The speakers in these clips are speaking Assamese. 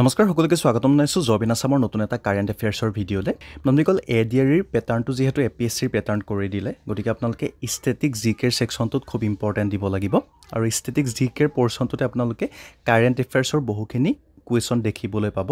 নমস্কাৰ সকলোকে স্বাগতম জনাইছোঁ জবিন আছামৰ নতুন এটা কাৰেণ্ট এফেয়াৰ্ছৰ ভিডিঅ'লৈ আপোনালোকে এ ডি আৰ ইৰ পেটাৰ্ণটো যিহেতু এ পি এছ চিৰ পেটাৰ্ণ কৰি দিলে গতিকে আপোনালোকে ষ্টেটিক জি কেৰ ছেকশ্যনটোত খুব ইম্পৰ্টেণ্ট দিব লাগিব আৰু ষ্টেটিক জি কেৰ পৰ্চনটোতে আপোনালোকে কাৰেণ্ট এফেয়াৰ্ছৰ বহুখিনি কুৱেশ্যন দেখিবলৈ পাব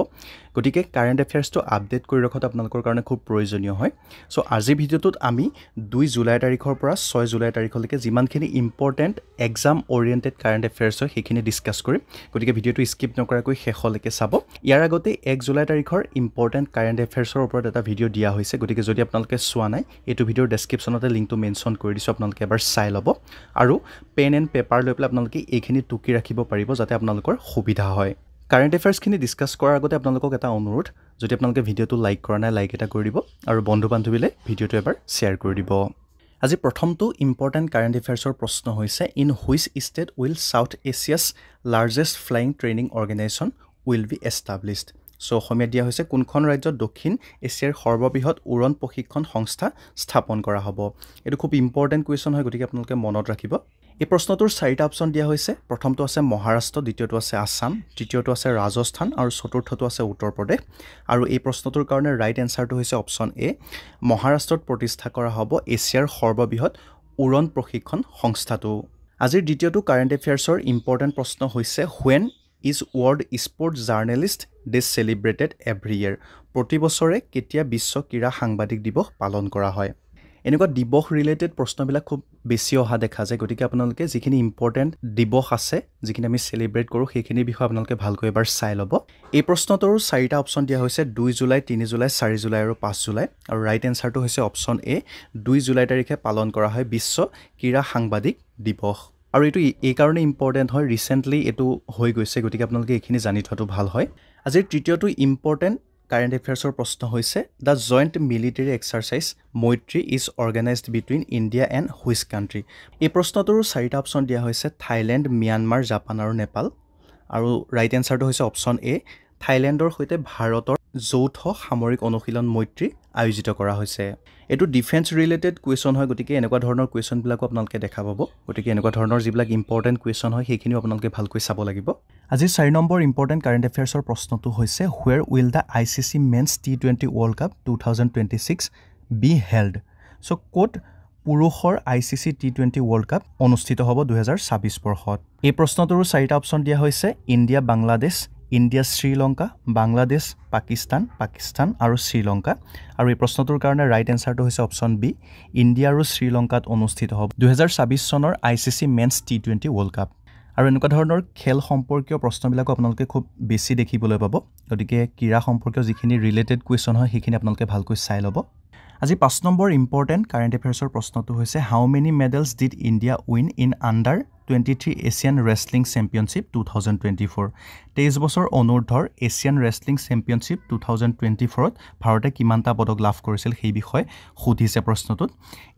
গতিকে কাৰেণ্ট এফেয়াৰ্ছটো আপডেট কৰি ৰখাটো আপোনালোকৰ কাৰণে খুব প্ৰয়োজনীয় হয় চ' আজিৰ ভিডিঅ'টোত আমি দুই জুলাই তাৰিখৰ পৰা ছয় জুলাই তাৰিখলৈকে যিমানখিনি important exam oriented current affairs হয় সেইখিনি ডিছকাছ কৰিম গতিকে ভিডিঅ'টো স্কিপ নকৰাকৈ শেষলৈকে চাব ইয়াৰ আগতে এক জুলাই তাৰিখৰ ইম্পৰ্টেণ্ট কাৰেণ্ট এফেয়াৰ্ছৰ ওপৰত এটা ভিডিঅ' দিয়া হৈছে গতিকে যদি আপোনালোকে চোৱা নাই এইটো ভিডিঅ'ৰ ডেছক্ৰিপশ্যনতে লিংকটো মেনশ্যন কৰি দিছোঁ আপোনালোকে এবাৰ চাই ল'ব আৰু পেন এণ্ড পেপাৰ লৈ পেলাই আপোনালোকে এইখিনি টুকি ৰাখিব পাৰিব যাতে আপোনালোকৰ সুবিধা হয় কাৰেণ্ট এফেয়াৰ্ছখিনি ডিছকাছ কৰাৰ আগতে আপোনালোকক এটা অনুৰোধ যদি আপোনালোকে ভিডিঅ'টো লাইক কৰা নাই লাইক এটা কৰি দিব আৰু বন্ধু বান্ধৱীলৈ ভিডিঅ'টো এবাৰ শ্বেয়াৰ কৰি দিব আজি প্ৰথমটো ইম্পৰ্টেণ্ট কাৰেণ্ট এফেয়াৰ্ছৰ প্ৰশ্ন হৈছে in which state will South Asia's largest flying training organisation will be established so' অসমীয়াত দিয়া হৈছে কোনখন ৰাজ্যত দক্ষিণ এছিয়াৰ সৰ্ববৃহৎ উৰণ প্ৰশিক্ষণ সংস্থা স্থাপন কৰা হ'ব এইটো খুব ইম্পৰ্টেণ্ট কুৱেশ্যন হয় গতিকে আপোনালোকে মনত ৰাখিব এই প্ৰশ্নটোৰ চাৰিটা অপশ্যন দিয়া হৈছে প্ৰথমটো আছে মহাৰাষ্ট্ৰ দ্বিতীয়টো আছে আছাম তৃতীয়টো আছে ৰাজস্থান আৰু চতুৰ্থটো আছে উত্তৰ প্ৰদেশ আৰু এই প্ৰশ্নটোৰ কাৰণে ৰাইট এনচাৰটো হৈছে অপশ্যন এ মহাৰাষ্ট্ৰত প্ৰতিষ্ঠা কৰা হ'ব এছিয়াৰ সৰ্ববৃহৎ উৰণ প্ৰশিক্ষণ সংস্থাটো আজিৰ দ্বিতীয়টো কাৰেণ্ট এফেয়াৰ্ছৰ ইম্পৰ্টেণ্ট প্ৰশ্ন হৈছে when is world sports journalist days celebrated every year প্ৰতি বছৰে কেতিয়া বিশ্ব ক্ৰীড়া সাংবাদিক দিৱস পালন কৰা হয় এনেকুৱা দিৱস ৰিলেটেড প্ৰশ্নবিলাক খুব বেছি অহা দেখা যায় গতিকে আপোনালোকে যিখিনি ইম্পৰ্টেণ্ট দিৱস আছে যিখিনি আমি চেলিব্ৰেট কৰোঁ সেইখিনিৰ বিষয়ে আপোনালোকে ভালকৈ এবাৰ চাই ল'ব এই প্ৰশ্নটোৰ চাৰিটা অপশ্যন দিয়া হৈছে দুই জুলাই তিনি জুলাই চাৰি জুলাই আৰু পাঁচ জুলাই আৰু ৰাইট এনচাৰটো হৈছে অপশ্যন এ দুই জুলাই তাৰিখে পালন কৰা হয় বিশ্ব ক্ৰীড়া সাংবাদিক দিৱস আৰু এইটো এইকাৰণে ইম্পৰ্টেণ্ট হয় ৰিচেণ্টলি এইটো হৈ গৈছে গতিকে আপোনালোকে এইখিনি জানি থোৱাটো ভাল হয় আজিৰ তৃতীয়টো ইম্পৰ্টেণ্ট কাৰেণ্ট এফেয়াৰ্ছৰ প্ৰশ্ন হৈছে the joint military exercise Maitree is organised between India and which country এই প্ৰশ্নটোৰ চাৰিটা অপশ্যন দিয়া হৈছে থাইলেণ্ড ম্যানমাৰ জাপান আৰু নেপাল আৰু ৰাইট এনচাৰটো হৈছে অপশ্যন এ থাইলেণ্ডৰ সৈতে ভাৰতৰ যৌথ সামৰিক অনুশীলন মৈত্ৰী আয়োজিত কৰা হৈছে এইটো ডিফেন্স ৰিলেটেড কুৱেশ্যন হয় গতিকে এনেকুৱা ধৰণৰ কুৱেশ্যনবিলাকো আপোনালোকে দেখা পাব গতিকে এনেকুৱা ধৰণৰ যিবিলাক ইম্পৰ্টেণ্ট কুৱেশ্যন হয় সেইখিনিও আপোনালোকে ভালকৈ চাব লাগিব আজি চাৰি নম্বৰ ইম্পৰ্টেণ্ট কাৰেণ্ট এফেয়াৰ্ছৰ প্ৰশ্নটো হৈছে where will the I C C men's T twenty world cup two thousand twenty six be held so' ক'ত পুৰুষৰ I C C T twenty world cup অনুষ্ঠিত হ'ব দুহেজাৰ ছাব্বিছ বৰ্ষত এই প্ৰশ্নটোৰো চাৰিটা অপশ্যন দিয়া হৈছে ইণ্ডিয়া বাংলাদেশ ইণ্ডিয়া শ্ৰীলংকা বাংলাদেশ পাকিস্তান পাকিস্তান আৰু শ্ৰীলংকা আৰু এই প্ৰশ্নটোৰ কাৰণে ৰাইট এনচাৰটো হৈছে অপশ্যন বি ইণ্ডিয়া আৰু শ্ৰীলংকাত অনুষ্ঠিত হ'ব দুহেজাৰ ছাব্বিছ চনৰ I C C men's T twenty world cup আৰু এনেকুৱা ধৰণৰ খেল সম্পৰ্কীয় প্ৰশ্নবিলাকো আপোনালোকে খুব বেছি দেখিবলৈ পাব গতিকে ক্ৰীড়া সম্পৰ্কীয় যিখিনি ৰিলেটেড কুৱেশ্যন হয় সেইখিনি আপোনালোকে ভালকৈ চাই ল'ব আজি পাঁচ নম্বৰ ইম্পৰ্টেণ্ট কাৰেণ্ট এফেয়াৰ্ছৰ প্ৰশ্নটো হৈছে how many medals did India win in under twenty three Asian wrestling championship two thousand twenty four তেইছ বছৰ অনুৰ্ধৰ Asian wrestling championship two thousand twenty ফ'ৰত ভাৰতে কিমানটা পদক লাভ কৰিছিল সেই বিষয়ে সুধিছে প্ৰশ্নটোত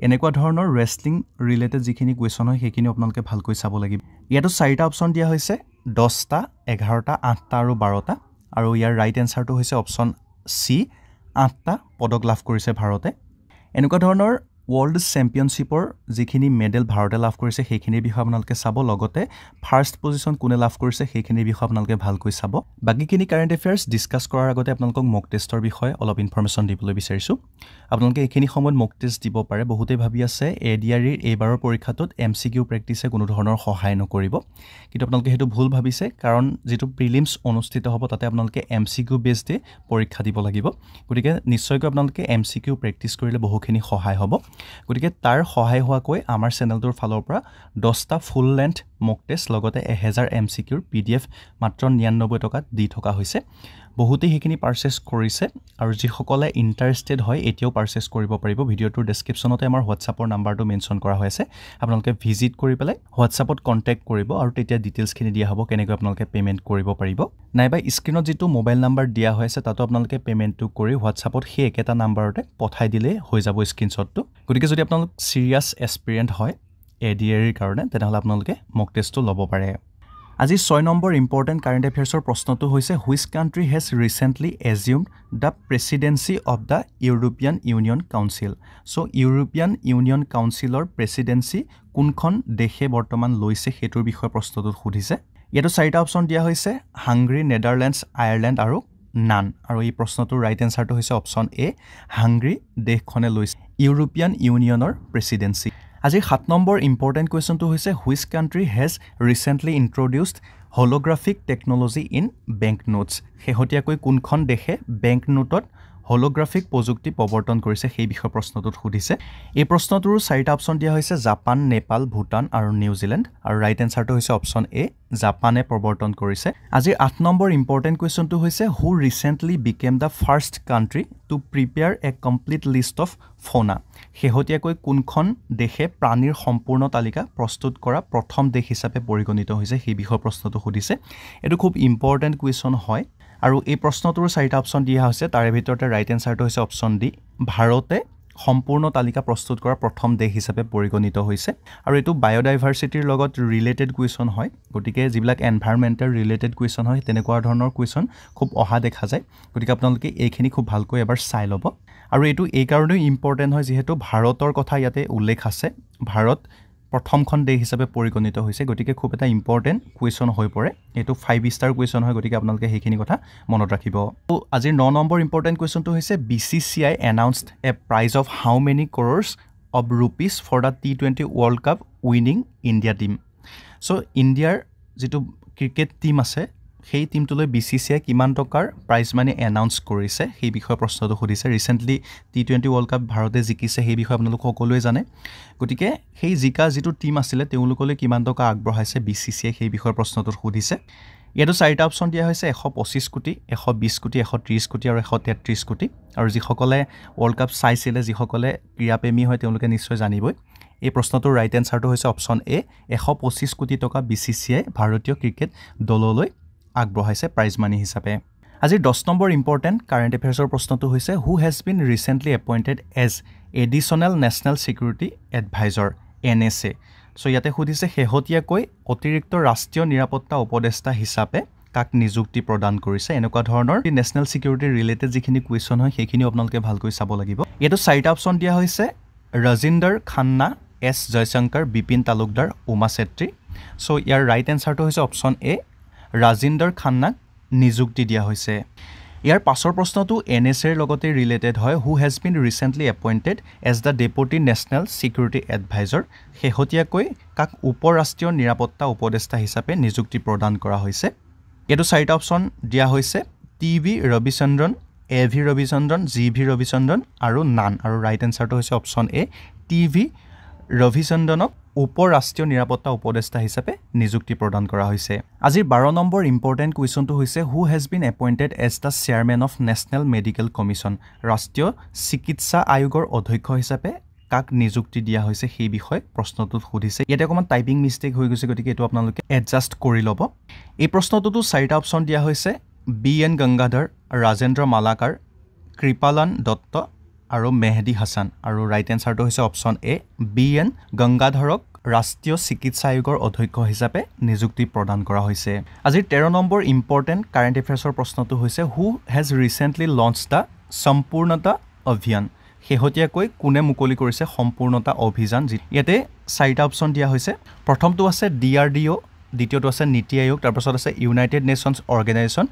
এনেকুৱা ধৰণৰ ৰেচলিং ৰিলেটেড যিখিনি কুৱেশ্যন হয় সেইখিনি আপোনালোকে ভালকৈ চাব লাগিব ইয়াতো চাৰিটা অপশ্যন দিয়া হৈছে দহটা এঘাৰটা আঠটা আৰু বাৰটা আৰু ইয়াৰ ৰাইট এনচাৰটো হৈছে অপশ্যন চি আঠটা পদক লাভ কৰিছে ভাৰতে এনেকুৱা ধৰণৰ ৱৰ্ল্ড চেম্পিয়নশ্বিপৰ যিখিনি মেডেল ভাৰতে লাভ কৰিছে সেইখিনিৰ বিষয়ে আপোনালোকে চাব লগতে ফাৰ্ষ্ট পজিশ্যন কোনে লাভ কৰিছে সেইখিনিৰ বিষয়ে আপোনালোকে ভালকৈ চাব বাকীখিনি কাৰেণ্ট এফেয়াৰ্ছ ডিছকাছ কৰাৰ আগতে আপোনালোকক মক টেষ্টৰ বিষয়ে অলপ ইনফৰ্মেশ্যন দিবলৈ বিচাৰিছোঁ আপোনালোকে এইখিনি সময়ত মক টেষ্ট দিব পাৰে বহুতেই ভাবি আছে এ ডি আৰ ইৰ এইবাৰৰ পৰীক্ষাটোত এম চি কিউ প্ৰেক্টিছে কোনো ধৰণৰ সহায় নকৰিব কিন্তু আপোনালোকে সেইটো ভুল ভাবিছে কাৰণ যিটো প্ৰিলিমছ অনুষ্ঠিত হ'ব তাতে আপোনালোকে M C Q based পৰীক্ষা দিব লাগিব গতিকে নিশ্চয়কৈ আপোনালোকে এম চি কিউ প্ৰেক্টিছ কৰিলে বহুখিনি সহায় হ'ব গতিকে তাৰ সহায় হোৱাকৈ আমাৰ চেনেলটোৰ ফালৰ পৰা দহটা ফুল লেন্থ মক টেষ্ট লগতে এহেজাৰ এম চি কিউৰ পি ডি এফ মাত্ৰ নিৰান্নব্বৈ টকাত দি থকা হৈছে বহুতেই সেইখিনি পাৰ্চেছ কৰিছে আৰু যিসকলে ইণ্টাৰেষ্টেড হয় এতিয়াও পাৰ্চেছ কৰিব পাৰিব ভিডিঅ'টোৰ ডেছক্ৰিপশ্যনতে আমাৰ হোৱাটছআপৰ নাম্বাৰটো মেনশ্যন কৰা হৈ আছে আপোনালোকে ভিজিট কৰি পেলাই হোৱাটছআপত কণ্টেক্ট কৰিব আৰু তেতিয়া ডিটেইলছখিনি দিয়া হ'ব কেনেকৈ আপোনালোকে পে'মেণ্ট কৰিব পাৰিব নাইবা স্ক্ৰীণত যিটো মোবাইল নাম্বাৰ দিয়া হৈ আছে তাতো আপোনালোকে পে'মেণ্টটো কৰি হোৱাটছআপত সেই একেটা নাম্বাৰতে পঠাই দিলেই হৈ যাব স্ক্ৰীণশ্বটটো গতিকে যদি আপোনালোক ছিৰিয়াছ এক্সপিৰিয়েণ্ট হয় এ ডি এৰ কাৰণে তেনেহ'লে আপোনালোকে মক টেষ্টটো ল'ব পাৰে আজি ছয় নম্বৰ ইম্পৰ্টেণ্ট কাৰেণ্ট এফেয়াৰ্ছৰ প্ৰশ্নটো হৈছে which country has recently assume the presidency of the European Union council so' European Union কাউন্সিলৰ প্ৰেচিডেঞ্চি কোনখন দেশে বৰ্তমান লৈছে সেইটোৰ বিষয়ে প্ৰশ্নটোত সুধিছে ইয়াতো চাৰিটা অপশ্যন দিয়া হৈছে হাংগ্ৰী নেডাৰলেণ্ডছ আয়াৰলেণ্ড আৰু নান আৰু এই প্ৰশ্নটোৰ ৰাইট এনচাৰটো হৈছে অপশ্যন এ হাংগ্ৰী দেশখনে লৈছে ইউৰোপীয়ান ইউনিয়নৰ প্ৰেচিডেঞ্চি আজি সাত নম্বৰ ইম্পৰ্টেণ্ট কুৱেশ্যনটো হৈছে which country has recently introduced holographic technology in bank notes শেহতীয়াকৈ কোনখন দেশে বেংক নোটত হলোগ্ৰাফিক প্ৰযুক্তি প্ৰৱৰ্তন কৰিছে সেই বিষয়ে প্ৰশ্নটোত সুধিছে এই প্ৰশ্নটোৰ চাৰিটা অপশ্যন দিয়া হৈছে জাপান নেপাল ভূটান আৰু নিউজিলেণ্ড আৰু ৰাইট এনচাৰটো হৈছে অপশ্যন এ জাপানে প্ৰৱৰ্তন কৰিছে আজিৰ আঠ নম্বৰ ইম্পৰ্টেণ্ট কুৱেশ্যনটো হৈছে who recently became the first country to prepare a complete list of fauna শেহতীয়াকৈ কোনখন দেশে প্ৰাণীৰ সম্পূৰ্ণ তালিকা প্ৰস্তুত কৰা প্ৰথম দেশ হিচাপে পৰিগণিত হৈছে সেই বিষয়ে প্ৰশ্নটো সুধিছে এইটো খুব ইম্পৰ্টেণ্ট কুৱেশ্যন হয় আৰু এই প্ৰশ্নটোৰ চাৰিটা অপশ্যন দিয়া হৈছে তাৰে ভিতৰতে ৰাইট এনচাৰটো হৈছে অপশ্যন ডি ভাৰতে সম্পূৰ্ণ তালিকা প্ৰস্তুত কৰা প্ৰথম দেশ হিচাপে পৰিগণিত হৈছে আৰু এইটো বায়'ডাইভাৰ্চিটিৰ লগত ৰিলেটেড কুৱেশ্যন হয় গতিকে যিবিলাক এনভাইৰমেণ্টেল ৰিলেটেড কুৱেশ্যন হয় তেনেকুৱা ধৰণৰ কুৱেশ্যন খুব অহা দেখা যায় গতিকে আপোনালোকে এইখিনি খুব ভালকৈ এবাৰ চাই ল'ব আৰু এইটো এইকাৰণেও ইম্পৰ্টেণ্ট হয় যিহেতু ভাৰতৰ কথা ইয়াতে উল্লেখ আছে ভাৰত প্ৰথমখন দেশ হিচাপে পৰিগণিত হৈছে গতিকে খুব এটা ইম্পৰ্টেণ্ট কুৱেশ্যন হৈ পৰে এইটো ফাইভ ষ্টাৰ কুৱেশ্যন হয় গতিকে আপোনালোকে সেইখিনি কথা মনত ৰাখিব ত' আজিৰ ন নম্বৰ ইম্পৰ্টেণ্ট কুৱেশ্যনটো হৈছে B C C I announced a prize of how many crores of rupees for the T twenty world cup winning India team so' ইণ্ডিয়াৰ যিটো ক্ৰিকেট টীম আছে সেই টিমটোলৈ বি চি চি আই কিমান টকাৰ প্ৰাইজ মানি এনাউন্স কৰিছে সেই বিষয়ে প্ৰশ্নটো সুধিছে recently T twenty world cup ভাৰতে জিকিছে সেই বিষয়ে আপোনালোক সকলোৱে জানে গতিকে সেই জিকা যিটো টীম আছিলে তেওঁলোকলৈ কিমান টকা আগবঢ়াইছে বি চি চি আই সেই বিষয়ে প্ৰশ্নটোত সুধিছে ইয়াতো চাৰিটা অপশ্যন দিয়া হৈছে এশ পঁচিছ কোটি এশ বিছ কোটি এশ ত্ৰিছ কোটি আৰু এশ তেত্ৰিছ কোটি আৰু যিসকলে ৱৰ্ল্ড কাপ চাইছিলে যিসকলে ক্ৰীড়া প্ৰেমী হয় তেওঁলোকে নিশ্চয় জানিবই এই প্ৰশ্নটোৰ ৰাইট এনচাৰটো হৈছে অপশ্যন এ এশ পঁচিছ কোটি টকা বি চি চি আই ভাৰতীয় ক্ৰিকেট দললৈ আগবঢ়াইছে প্ৰাইজ মানি হিচাপে আজিৰ দহ নম্বৰ ইম্পৰ্টেণ্ট কাৰেণ্ট এফেয়াৰ্ছৰ প্ৰশ্নটো হৈছে who has been recently appointed as additional national security advisor N S A so' ইয়াতে সুধিছে শেহতীয়াকৈ অতিৰিক্ত ৰাষ্ট্ৰীয় নিৰাপত্তা উপদেষ্টা হিচাপে কাক নিযুক্তি প্ৰদান কৰিছে এনেকুৱা ধৰণৰ নেশ্যনেল ছিকিউৰিটিৰ ৰিলেটেড যিখিনি কুৱেশ্যন হয় সেইখিনিও আপোনালোকে ভালকৈ চাব লাগিব এইটো চাৰিটা অপশ্যন দিয়া হৈছে ৰজিন্দৰ খান্না এছ জয়শংকৰ বিপিন তালুকদাৰ উমা চেত্ৰী চ' ইয়াৰ ৰাইট এনচাৰটো হৈছে অপশ্যন এ ৰাজিন্দৰ খান্নাক নিযুক্তি দিয়া হৈছে ইয়াৰ পাছৰ প্ৰশ্নটো এন এছ এৰ লগতে ৰিলেটেড হয় who has been recently appointed as the deputy national security advisor শেহতীয়াকৈ কাক উপৰাষ্ট্ৰীয় নিৰাপত্তা উপদেষ্টা হিচাপে নিযুক্তি প্ৰদান কৰা হৈছে এইটো চাৰিটা অপশ্যন দিয়া হৈছে T V Ravichandran A V Ravichandran G V Ravichandran আৰু নান আৰু ৰাইট এনচাৰটো হৈছে অপশ্যন এ টি ভি ৰবিচন্দ্ৰনক উপ ৰাষ্ট্ৰীয় নিৰাপত্তা উপদেষ্টা হিচাপে নিযুক্তি প্ৰদান কৰা হৈছে আজিৰ বাৰ নম্বৰ ইম্পৰ্টেণ্ট কুৱেশ্যনটো হৈছে who has been appointed as the chairman of national medical commission ৰাষ্ট্ৰীয় চিকিৎসা আয়োগৰ অধ্যক্ষ হিচাপে কাক নিযুক্তি দিয়া হৈছে সেই বিষয়ে প্ৰশ্নটোত সুধিছে ইয়াতে অকণমান টাইপিং মিষ্টেক হৈ গৈছে গতিকে এইটো আপোনালোকে এডজাষ্ট কৰি ল'ব এই প্ৰশ্নটোতো চাৰিটা অপশ্যন দিয়া হৈছে বি এন গংগাধৰ ৰাজেন্দ্ৰ মালাকাৰ কৃপালান দত্ত আৰু মেহদি হাছান আৰু ৰাইট এনচাৰটো হৈছে অপশ্যন এ বি এন গংগাধৰক ৰাষ্ট্ৰীয় চিকিৎসা আয়োগৰ অধ্যক্ষ হিচাপে নিযুক্তি প্ৰদান কৰা হৈছে আজিৰ তেৰ নম্বৰ ইম্পৰ্টেণ্ট কাৰেণ্ট এফেয়াৰ্ছৰ প্ৰশ্নটো হৈছে who has recently launch the Sampoornata Abhiyan শেহতীয়াকৈ কোনে মুকলি কৰিছে সম্পূৰ্ণতা অভিযান যি ইয়াতে চাৰিটা অপশ্যন দিয়া হৈছে প্ৰথমটো আছে ডি আৰ ডি অ' দ্বিতীয়টো আছে নীতি আয়োগ তাৰপাছত আছে United Nations organisation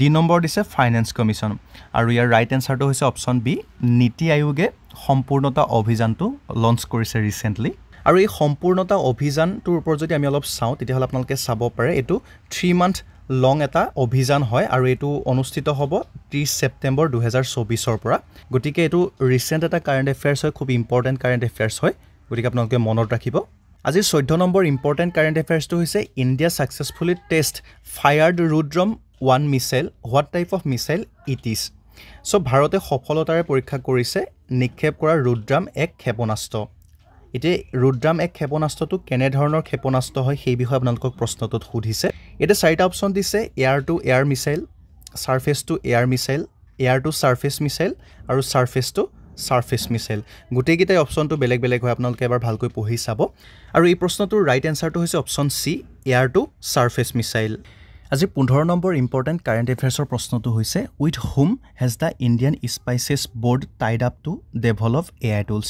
D number দিছে ফাইনেন্স কমিশ্যন আৰু ইয়াৰ ৰাইট এনচাৰটো হৈছে অপশ্যন বি নীতি আয়োগে সম্পূৰ্ণতা অভিযানটো লঞ্চ কৰিছে ৰিচেণ্টলি আৰু এই সম্পূৰ্ণতা অভিযানটোৰ ওপৰত যদি আমি অলপ চাওঁ তেতিয়াহ'লে আপোনালোকে চাব পাৰে এইটো থ্ৰী মান্থ লং এটা অভিযান হয় আৰু এইটো অনুষ্ঠিত হ'ব ত্ৰিছ ছেপ্টেম্বৰ দুহেজাৰ চৌবিছৰ পৰা গতিকে এইটো ৰিচেণ্ট এটা কাৰেণ্ট এফেয়াৰ্ছ হয় খুব ইম্পৰ্টেণ্ট কাৰেণ্ট এফেয়াৰ্ছ হয় গতিকে আপোনালোকে মনত ৰাখিব আজি চৈধ্য নম্বৰ ইম্পৰ্টেণ্ট কাৰেণ্ট এফেয়াৰ্ছটো হৈছে India successfully test fired Rudram one missile what type of missile it is so' ভাৰতে সফলতাৰে পৰীক্ষা কৰিছে নিক্ষেপ কৰা ৰুদ্ৰাম এক ক্ষেপণাস্ত্ৰ এতিয়া ৰুদ্ৰাম এক ক্ষেপণাস্ত্ৰটো কেনেধৰণৰ ক্ষেপণাস্ত্ৰ হয় সেই বিষয়ে আপোনালোকক প্ৰশ্নটোত সুধিছে এতিয়া চাৰিটা অপশ্যন দিছে air to air missile surface to air missile air to surface missile আৰু ছাৰ্ফেচ টু ছাৰ্ফেচ মিছাইল গোটেইকেইটাই অপশ্যনটো বেলেগ বেলেগ হয় আপোনালোকে এবাৰ ভালকৈ পঢ়ি চাব আৰু এই প্ৰশ্নটোৰ ৰাইট এনচাৰটো হৈছে option C air to surface missile আজি পোন্ধৰ নম্বৰ ইম্পৰ্টেণ্ট কাৰেণ্ট এফেয়াৰ্ছৰ প্ৰশ্নটো হৈছে with whom has the Indian spices board tied up to develop A I tools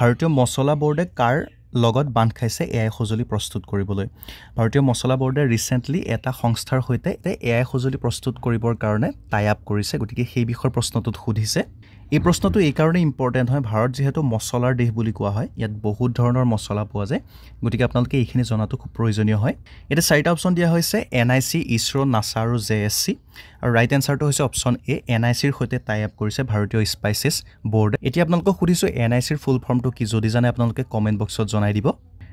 ভাৰতীয় মছলা বৰ্ডে কাৰ লগত বান্ধ খাইছে এ আই সঁজুলি প্ৰস্তুত কৰিবলৈ ভাৰতীয় মছলা বৰ্ডে ৰিচেণ্টলি এটা সংস্থাৰ সৈতে এ আই সঁজুলি প্ৰস্তুত কৰিবৰ কাৰণে টাই আপ কৰিছে গতিকে সেই বিষয়ৰ প্ৰশ্নটোত সুধিছে এই প্ৰশ্নটো এইকাৰণেই ইম্পৰ্টেণ্ট হয় ভাৰত যিহেতু মছলাৰ দেশ বুলি কোৱা হয় ইয়াত বহুত ধৰণৰ মছলা পোৱা যায় গতিকে আপোনালোকে এইখিনি জনাটো খুব প্ৰয়োজনীয় হয় এতিয়া চাৰিটা অপশ্যন দিয়া হৈছে N I C ISRO NASA আৰু জে এছ চি আৰু ৰাইট এনচাৰটো হৈছে অপশ্যন এ এন আই চিৰ সৈতে টাই আপ কৰিছে ভাৰতীয় স্পাইচেছ বৰ্ডে এতিয়া আপোনালোকক সুধিছোঁ এন আই চিৰ ফুল ফৰ্মটো কি যদি জানে আপোনালোকে কমেণ্ট বক্সত জনাই দিব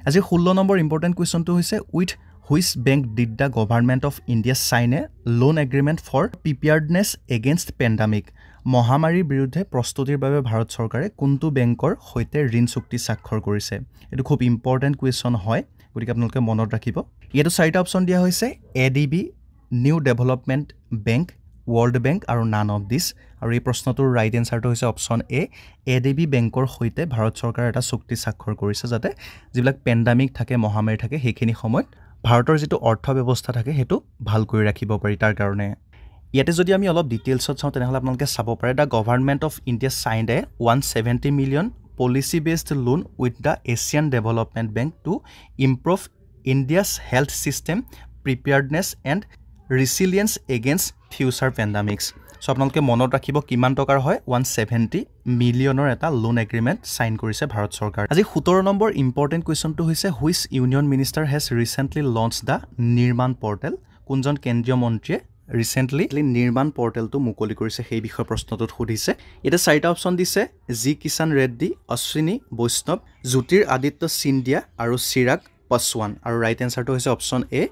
আজি ষোল্ল নম্বৰ ইম্পৰ্টেণ্ট কুৱেশ্যনটো হৈছে with which bank did the government of India sign loan agreement for preparedness against pandemic মহামাৰীৰ বিৰুদ্ধে প্ৰস্তুতিৰ বাবে ভাৰত চৰকাৰে কোনটো বেংকৰ সৈতে ঋণ চুক্তি স্বাক্ষৰ কৰিছে এইটো খুব ইম্পৰ্টেণ্ট কুৱেশ্যন হয় গতিকে আপোনালোকে মনত ৰাখিব ইয়াতো চাৰিটা অপশ্যন দিয়া হৈছে A D B new development bank world bank আৰু নান অফ দিছ আৰু এই প্ৰশ্নটোৰ ৰাইট এনচাৰটো হৈছে option A A D B বেংকৰ সৈতে ভাৰত চৰকাৰে এটা চুক্তি স্বাক্ষৰ কৰিছে যাতে যিবিলাক পেণ্ডামিক থাকে মহামাৰী থাকে সেইখিনি সময়ত ভাৰতৰ যিটো অৰ্থব্যৱস্থা থাকে সেইটো ভাল কৰি ৰাখিব পাৰি তাৰ কাৰণে ইয়াতে যদি আমি অলপ ডিটেইলছত চাওঁ তেনেহ'লে আপোনালোকে চাব পাৰে the government of India sign a one seventy million policy based loan with the Asian development bank to improve India's health system preparedness and resilience against future pandemics so' আপোনালোকে মনত ৰাখিব কিমান টকাৰ হয় ওৱান ছেভেণ্টি মিলিয়নৰ এটা লোন এগ্ৰিমেণ্ট ছাইন কৰিছে ভাৰত চৰকাৰ আজি সোতৰ নম্বৰ ইম্পৰ্টেণ্ট কুৱেশ্যনটো হৈছে which union minister has recently launch the Nirman portal কোনজন কেন্দ্ৰীয় মন্ত্ৰীয়ে ৰিচেণ্টলি নিৰ্মাণ পৰ্টেলটো মুকলি কৰিছে সেই বিষয়ে প্ৰশ্নটোত সুধিছে এতিয়া চাৰিটা অপশ্যন দিছে জি কিষাণ ৰেড্ডি অশ্বিনী বৈষ্ণৱ জ্যোতিৰ আদিত্য চিন্দিয়া আৰু চিৰাগ পাছৱান আৰু ৰাইট এনচাৰটো হৈছে অপশ্যন এ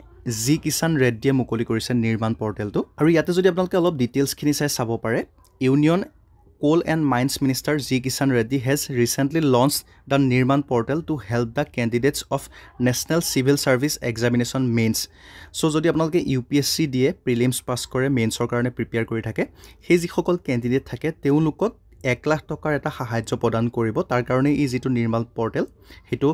জি কিষাণ ৰেড্ডিয়ে মুকলি কৰিছে নিৰ্মাণ পৰ্টেলটো আৰু ইয়াতে যদি আপোনালোকে অলপ ডিটেইলছখিনি চাই চাব পাৰে union coal and mines minister G Kishan Reddy has recently launch the Nirman portal to help the candidates of national civil service examination mains so' যদি আপোনালোকে ইউ পি এছ চি দিয়ে প্ৰিলিমছ পাছ কৰে মেইনছৰ কাৰণে প্ৰিপেয়াৰ কৰি থাকে সেই যিসকল কেণ্ডিডেট থাকে তেওঁলোকক এক লাখ টকাৰ এটা সাহাৰ্য প্ৰদান কৰিব তাৰ কাৰণে ই যিটো নিৰ্মাণ পৰ্টেল সেইটো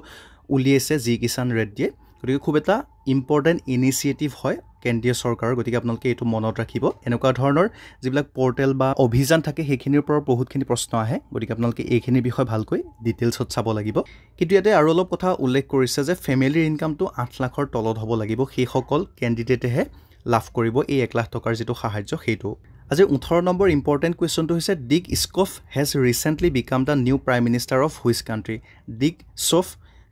উলিয়াইছে জি কিষাণ ৰেড্ডিয়ে গতিকে খুব এটা ইম্পৰ্টেণ্ট ইনিচিয়েটিভ হয় কেন্দ্ৰীয় চৰকাৰৰ গতিকে আপোনালোকে এইটো মনত ৰাখিব এনেকুৱা ধৰণৰ যিবিলাক পৰ্টেল বা অভিযান থাকে সেইখিনিৰ ওপৰত বহুতখিনি প্ৰশ্ন আহে গতিকে আপোনালোকে এইখিনিৰ বিষয়ে ভালকৈ ডিটেইলছত চাব লাগিব কিন্তু ইয়াতে আৰু অলপ কথা উল্লেখ কৰিছে যে ফেমিলিৰ ইনকামটো আঠ লাখৰ তলত হ'ব লাগিব সেইসকল কেণ্ডিডেটেহে লাভ কৰিব এই এক লাখ টকাৰ যিটো সাহাৰ্য সেইটো আজি ওঠৰ নম্বৰ ইম্পৰ্টেণ্ট কুৱেশ্যনটো হৈছে Dick Schoof has recently became the new prime minister of which country Dick Schoof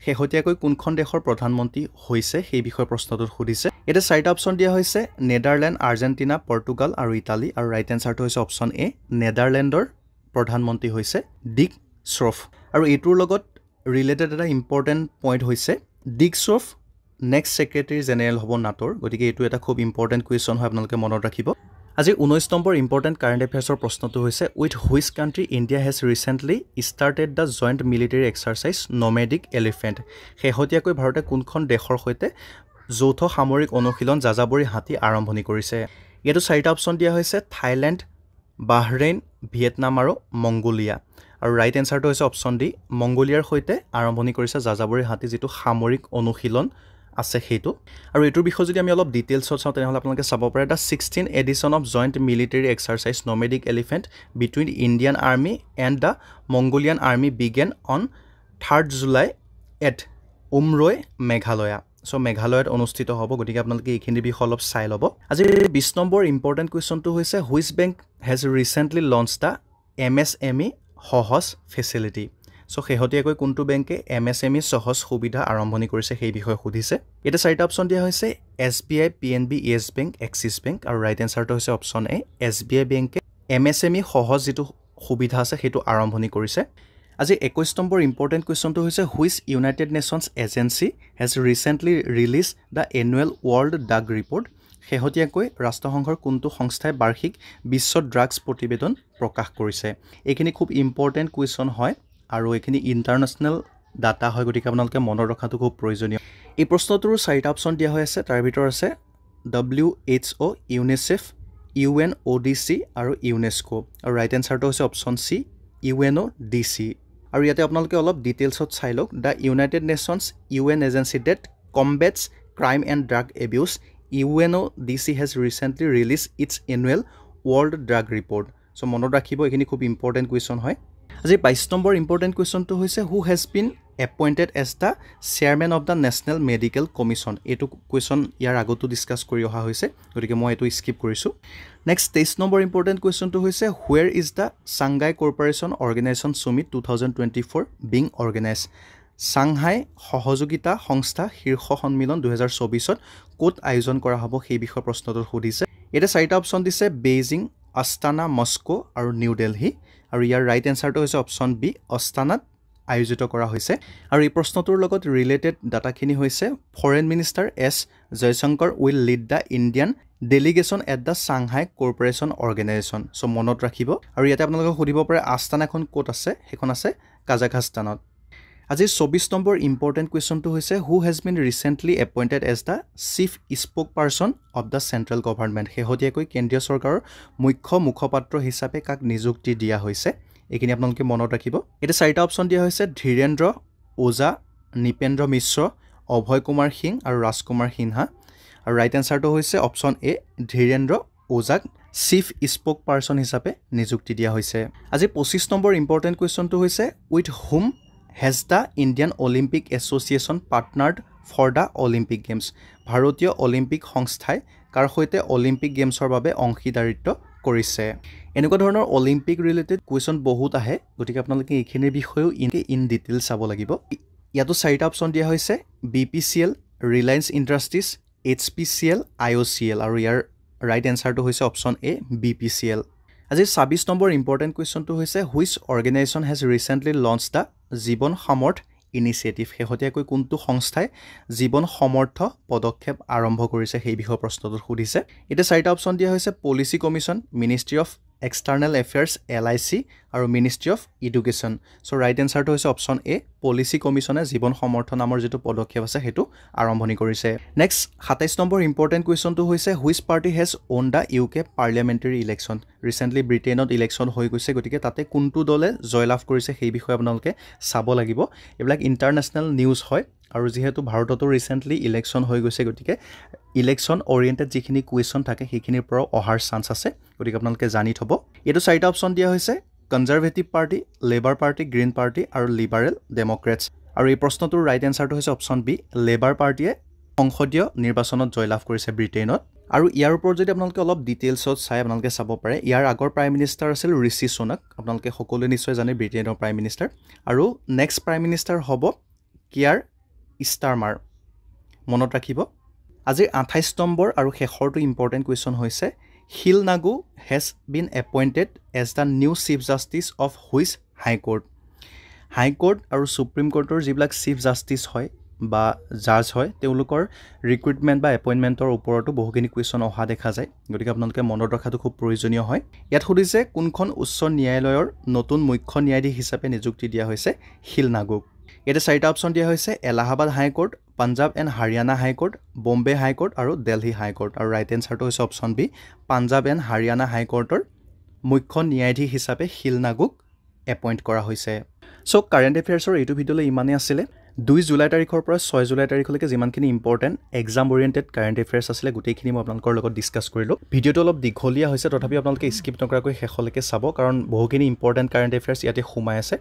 শেহতীয়াকৈ কোনখন দেশৰ প্ৰধানমন্ত্ৰী হৈছে সেই বিষয়ে প্ৰশ্নটোত সুধিছে ইয়াতে চাৰিটা অপশ্যন দিয়া হৈছে নেডাৰলেণ্ড আৰ্জেণ্টিনা পৰ্টুগাল আৰু ইটালী আৰু ৰাইট এনচাৰটো হৈছে অপশ্যন এ নেডাৰলেণ্ডৰ প্ৰধানমন্ত্ৰী হৈছে ডিক শ্ৰফ আৰু এইটোৰ লগত ৰিলেটেড এটা ইম্পৰ্টেণ্ট পইণ্ট হৈছে Dick Schoof next secretary general হ'ব নাটৰ গতিকে এইটো এটা খুব ইম্পৰ্টেণ্ট কুৱেশ্যন হয় আপোনালোকে মনত ৰাখিব আজি ঊনৈছ নম্বৰ ইম্পৰ্টেণ্ট কাৰেণ্ট এফেয়াৰ্ছৰ প্ৰশ্নটো হৈছে with which country India has recently started the joint military exercise nomadic elephant শেহতীয়াকৈ ভাৰতে কোনখন দেশৰ সৈতে যৌথ সামৰিক অনুশীলন যাযাবৰী হাতী আৰম্ভণি কৰিছে ইয়াতো চাৰিটা অপশ্যন দিয়া হৈছে থাইলেণ্ড বাহৰেইন ভিয়েটনাম আৰু মংগোলিয়া আৰু ৰাইট এনচাৰটো হৈছে অপশ্যন ডি মংগোলিয়াৰ সৈতে আৰম্ভণি কৰিছে যাযাবৰী হাতী যিটো সামৰিক অনুশীলন আছে সেইটো আৰু এইটোৰ বিষয়ে যদি আমি অলপ ডিটেইলছত চাওঁ তেনেহ'লে আপোনালোকে চাব পাৰে the sixteen edition of joint military exercise nomadic elephant between Indian army and the Mongolian army began on third July at Umroi Meghalaya so' মেঘালয়ত অনুষ্ঠিত হ'ব গতিকে আপোনালোকে এইখিনিৰ বিষয়ে অলপ চাই ল'ব আজি বিছ নম্বৰ ইম্পৰ্টেণ্ট কুৱেশ্যনটো হৈছে which bank has recently launch the M S M E Sahaj facility চ' শেহতীয়াকৈ কোনটো বেংকে এম এছ এম ই সহজ সুবিধা আৰম্ভণি কৰিছে সেই বিষয়ে সুধিছে এতিয়া চাৰিটা অপশ্যন দিয়া হৈছে S B I P N B Yes bank Axis bank আৰু ৰাইট এনচাৰটো হৈছে option A S B I বেংকে এম এছ এম ই সহজ যিটো সুবিধা আছে সেইটো আৰম্ভণি কৰিছে আজি একৈছ নম্বৰ ইম্পৰ্টেণ্ট কুৱেশ্যনটো হৈছে which United Nations agency has recently release the annual world drug report শেহতীয়াকৈ ৰাষ্ট্ৰসংঘৰ কোনটো সংস্থাই বাৰ্ষিক বিশ্ব ড্ৰাগছ প্ৰতিবেদন প্ৰকাশ কৰিছে এইখিনি খুব ইম্পৰ্টেণ্ট কুৱেশ্যন হয় আৰু এইখিনি ইণ্টাৰনেশ্যনেল ডাটা হয় গতিকে আপোনালোকে মনত ৰখাটো খুব প্ৰয়োজনীয় এই প্ৰশ্নটোৰ চাৰিটা অপশ্যন দিয়া হৈ আছে তাৰ ভিতৰত আছে W H O' UNICEF U N O' D C আৰু ইউনেস্কো আৰু ৰাইট এনচাৰটো হৈছে option C U N O' D C আৰু ইয়াতে আপোনালোকে অলপ ডিটেইলছত চাই লওক the United Nations U N agency that combats crime and drug abuse U N O' D C has recently release its annual world drug report so' মনত ৰাখিব এইখিনি খুব ইম্পৰ্টেণ্ট কুৱেশ্যন হয় আজি বাইছ নম্বৰ ইম্পৰ্টেণ্ট কুৱেশ্যনটো হৈছে who has been appointed as the chairman of the National medical Commission এইটো কুৱেশ্যন ইয়াৰ আগতো ডিছকাছ কৰি অহা হৈছে গতিকে মই এইটো স্কিপ কৰিছোঁ নেক্সট তেইছ নম্বৰ ইম্পৰ্টেণ্ট কুৱেশ্যনটো হৈছে where is the Shanghai corporation organisation summit two thousand twenty four being organise Shanghai সহযোগিতা সংস্থা শীৰ্ষ সন্মিলন দুহেজাৰ চৌবিছত ক'ত আয়োজন কৰা হ'ব সেই বিষয়ে প্ৰশ্নটো সুধিছে এতিয়া চাৰিটা অপশ্যন দিছে বেইজিং আস্তানা মস্কো আৰু নিউ দেলহি আৰু ইয়াৰ ৰাইট এনচাৰটো হৈছে অপশ্যন বি অস্তানাত আয়োজিত কৰা হৈছে আৰু এই প্ৰশ্নটোৰ লগত ৰিলেটেড ডাটাখিনি হৈছে foreign minister S Jaishankar will lead the Indian delegation at the Shanghai corporation organisation so' মনত ৰাখিব আৰু ইয়াতে আপোনালোকে সুধিব পাৰে আস্থানাখন ক'ত আছে সেইখন আছে কাজাখাস্তানত আজি চৌবিছ নম্বৰ ইম্পৰ্টেণ্ট কুৱেশ্যনটো হৈছে who has been recently appointed as the chief spokesperson of the central government শেহতীয়াকৈ কেন্দ্ৰীয় চৰকাৰৰ মুখ্য মুখপাত্ৰ হিচাপে কাক নিযুক্তি দিয়া হৈছে এইখিনি আপোনালোকে মনত ৰাখিব এতিয়া চাৰিটা অপশ্যন দিয়া হৈছে ধীৰেন্দ্ৰ ওজা নিপেন্দ্ৰ মিশ্ৰ অভয় কুমাৰ সিং আৰু ৰাজকুমাৰ সিনহা আৰু ৰাইট এনচাৰটো হৈছে অপশ্যন এ ধীৰেন্দ্ৰ ওজাক চিফ স্পক পাৰ্চন হিচাপে নিযুক্তি দিয়া হৈছে আজি পঁচিছ নম্বৰ ইম্পৰ্টেণ্ট কুৱেশ্যনটো হৈছে with whom has the Indian Olympic Association partnered for the Olympic games ভাৰতীয় অলিম্পিক সংস্থাই কাৰ সৈতে অলিম্পিক গেমছৰ বাবে অংশীদাৰিত্ব কৰিছে এনেকুৱা ধৰণৰ অলিম্পিক ৰিলেটেড কুৱেশ্যন বহুত আহে গতিকে আপোনালোকে এইখিনিৰ বিষয়েও ইনকে ইন ডিটেইল চাব লাগিব ইয়াতো চাৰিটা অপশ্যন দিয়া হৈছে B P C L Reliance Industries H P C L I O' C L আৰু ইয়াৰ ৰাইট এনচাৰটো হৈছে option A B P C L আজি ছাব্বিছ নম্বৰ ইম্পৰ্টেণ্ট কুৱেশ্যনটো হৈছে which organisation has recently launch the Jeevan Samarth initiative শেহতীয়াকৈ কোনটো সংস্থাই জীৱন সমৰ্থ পদক্ষেপ আৰম্ভ কৰিছে সেই বিষয়ে প্ৰশ্নটোত সুধিছে এতিয়া চাৰিটা অপশ্যন দিয়া হৈছে policy commission ministry of external affairs L I C আৰু ministry of education so' right এনচাৰটো হৈছে অপশ্যন এ পলিচি কমিশ্যনে জীৱন সমৰ্থন নামৰ যিটো পদক্ষেপ আছে সেইটো আৰম্ভণি কৰিছে নেক্সট সাতাইছ নম্বৰ ইম্পৰ্টেণ্ট কুৱেশ্যনটো হৈছে which party has won the U K parliamentary election recently ব্ৰিটেইনত ইলেকশ্যন হৈ গৈছে গতিকে তাতে কোনটো দলে জয়লাভ কৰিছে সেই বিষয়ে আপোনালোকে চাব লাগিব এইবিলাক ইণ্টাৰনেশ্যনেল নিউজ হয় আৰু যিহেতু ভাৰততো ৰিচেণ্টলি ইলেকশ্যন হৈ গৈছে গতিকে ইলেকশ্যন অৰিয়েণ্টেড যিখিনি কুৱেশ্যন থাকে সেইখিনিৰ পৰাও অহাৰ চান্স আছে গতিকে আপোনালোকে জানি থ'ব এইটো চাৰিটা অপশ্যন দিয়া হৈছে Conservative Party Labour Party Green Party আৰু লিবাৰেল ডেম'ক্ৰেটছ আৰু এই প্ৰশ্নটোৰ ৰাইট এনচাৰটো হৈছে অপশ্যন বি লেবাৰ পাৰ্টীয়ে সংসদীয় নিৰ্বাচনত জয়লাভ কৰিছে ব্ৰিটেইনত আৰু ইয়াৰ ওপৰত যদি আপোনালোকে অলপ ডিটেইলছত চাই আপোনালোকে চাব পাৰে ইয়াৰ আগৰ প্ৰাইম মিনিষ্টাৰ আছিল ঋষি চোনাক আপোনালোকে সকলোৱে নিশ্চয় জানে ব্ৰিটেইনৰ প্ৰাইম মিনিষ্টাৰ আৰু নেক্সট প্ৰাইম মিনিষ্টাৰ হ'ব কিয়াৰ ষ্টাৰমাৰ মনত ৰাখিব আজিৰ আঠাইছ নম্বৰ আৰু শেষৰটো ইম্পৰ্টেণ্ট কুৱেশ্যন হৈছে Sheel Nagu has been appointed as the new chief justice of which high court high court আৰু ছুপ্ৰিম কোৰ্টৰ যিবিলাক চিফ জাষ্টিছ হয় বা জাজ হয় তেওঁলোকৰ ৰিক্ৰুইটমেণ্ট বা এপইণ্টমেণ্টৰ ওপৰতো বহুখিনি কুৱেশ্যন অহা দেখা যায় গতিকে আপোনালোকে মনত ৰখাটো খুব প্ৰয়োজনীয় হয় ইয়াত সুধিছে কোনখন উচ্চ ন্যায়ালয়ৰ নতুন মুখ্য ন্যায়াধীশ হিচাপে নিযুক্তি দিয়া হৈছে শিল নাগুক ইয়াতে চাৰিটা অপশ্যন দিয়া হৈছে Allahabad high court Punjab and Haryana high court Bombay high court আৰু দেলহি হাইকোৰ্ট আৰু ৰাইট এনচাৰটো হৈছে option B Punjab and Haryana হাইকোৰ্টৰ মুখ্য ন্যায়াধীশ হিচাপে শিল নাগুক এপইণ্ট কৰা হৈছে চ' কাৰেণ্ট এফেয়াৰ্ছৰ এইটো ভিডিঅ'লৈ ইমানেই আছিলে দুই জুলাই তাৰিখৰ পৰা ছয় জুলাই তাৰিখলৈকে যিমানখিনি important exam oriented current affairs আছিলে গোটেইখিনি মই আপোনালোকৰ লগত ডিছকাছ কৰিলোঁ ভিডিঅ'টো অলপ দীঘলীয়া হৈছে তথাপি আপোনালোকে স্কিপ নকৰাকৈ শেষলৈকে চাব কাৰণ বহুখিনি ইম্পৰ্টেণ্ট কাৰেণ্ট এফেয়াৰ্ছ ইয়াতে সোমাই আছে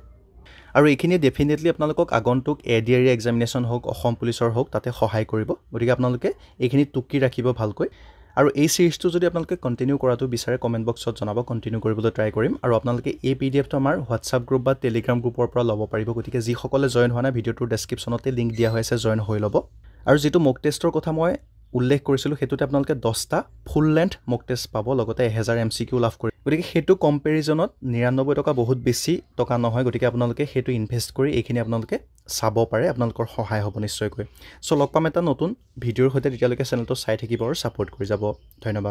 আৰু এইখিনিয়ে ডেফিনেটলি আপোনালোকক আগন্তুক এ ডি আৰ এক্সামিনেশ্যন হওক অসম পুলিচৰ হওক তাতে সহায় কৰিব গতিকে আপোনালোকে এইখিনি টুকি ৰাখিব ভালকৈ আৰু এই চিৰিজটো যদি আপোনালোকে কণ্টিনিউ কৰাটো বিচাৰে কমেণ্ট বক্সত জনাব কণ্টিনিউ কৰিবলৈ ট্ৰাই কৰিম আৰু আপোনালোকে এই পি ডি এফটো আমাৰ হোৱাটছআপ গ্ৰুপ বা টেলিগ্ৰাম গ্ৰুপৰ পৰা ল'ব পাৰিব গতিকে যিসকলে জইন হোৱা নাই ভিডিঅ'টোৰ ডেছক্ৰিপশ্যনতে লিংক দিয়া হৈ আছে জইন হৈ ল'ব আৰু যিটো মক টেষ্টৰ কথা মই উল্লেখ কৰিছিলোঁ সেইটোতে আপোনালোকে দহটা ফুল লেন্থ মক টেষ্ট পাব লগতে এহেজাৰ এম চি কিউ লাভ কৰি গতিকে সেইটো কম্পেৰিজনত নিৰান্নব্বৈ টকা বহুত বেছি টকা নহয় গতিকে আপোনালোকে সেইটো ইনভেষ্ট কৰি এইখিনি আপোনালোকে চাব পাৰে আপোনালোকৰ সহায় হ'ব নিশ্চয়কৈ চ' লগ পাম এটা নতুন ভিডিঅ'ৰ সৈতে তেতিয়ালৈকে চেনেলটো চাই থাকিব আৰু ছাপৰ্ট কৰি যাব ধন্যবাদ